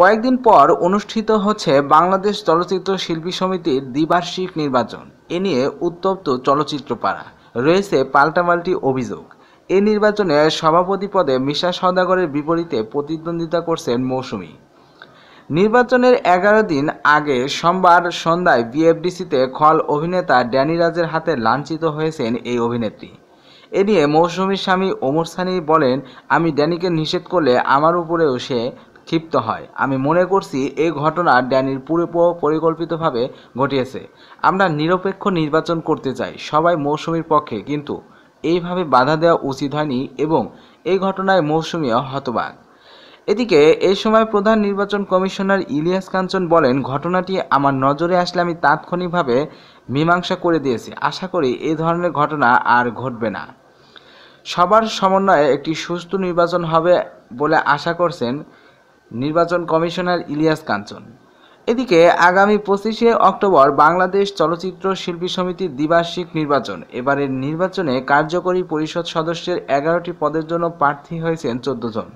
কয়েকদিন পর অনুষ্ঠিত হচ্ছে বাংলাদেশ চলচ্চিত্র শিল্পী সমিতির দ্বিবার্ষিক নির্বাচন এ নিয়ে উত্তপ্ত চলচ্চিত্র পাড়া রয়েছে পাল্টামাল্টি অভিযোগ এ নির্বাচনে সভাপতি পদে মিশা সদাগরের বিপরীতে প্রতিদ্বন্দ্বিতা করছেন মৌসুমি নির্বাচনের এগারো দিন আগে সোমবার সন্ধ্যায় বিএফডিসিতে খল অভিনেতা ড্যানি রাজের হাতে লাঞ্ছিত হয়েছেন এই অভিনেত্রী এ নিয়ে মৌসুমীর স্বামী ওমর সানি বলেন আমি ড্যানিকে নিষেধ করলে আমার উপরেও সে ক্ষিপ্ত হয় আমি মনে করছি এই ঘটনা ড্যানির পুরো পরিকল্পিতভাবে ঘটিয়েছে আমরা নিরপেক্ষ নির্বাচন করতে চাই সবাই মৌসুমীর পক্ষে কিন্তু এইভাবে বাধা দেওয়া উচিত হয়নি এবং এই ঘটনায় মৌসুমিও হতবাক এদিকে এই সময় প্রধান নির্বাচন কমিশনার ইলিয়াস কাঞ্চন বলেন ঘটনাটি আমার নজরে আসলে আমি তাৎক্ষণিকভাবে মীমাংসা করে দিয়েছি আশা করি এই ধরনের ঘটনা আর ঘটবে না সবার সমন্বয়ে একটি সুস্থ নির্বাচন হবে বলে আশা করছেন নির্বাচন কমিশনার ইলিয়াস কাঞ্চন এদিকে আগামী পঁচিশে অক্টোবর বাংলাদেশ চলচ্চিত্র শিল্পী সমিতির দ্বিবার্ষিক নির্বাচন এবারের নির্বাচনে কার্যকরী পরিষদ সদস্যের এগারোটি পদের জন্য প্রার্থী হয়েছেন চোদ্দ জন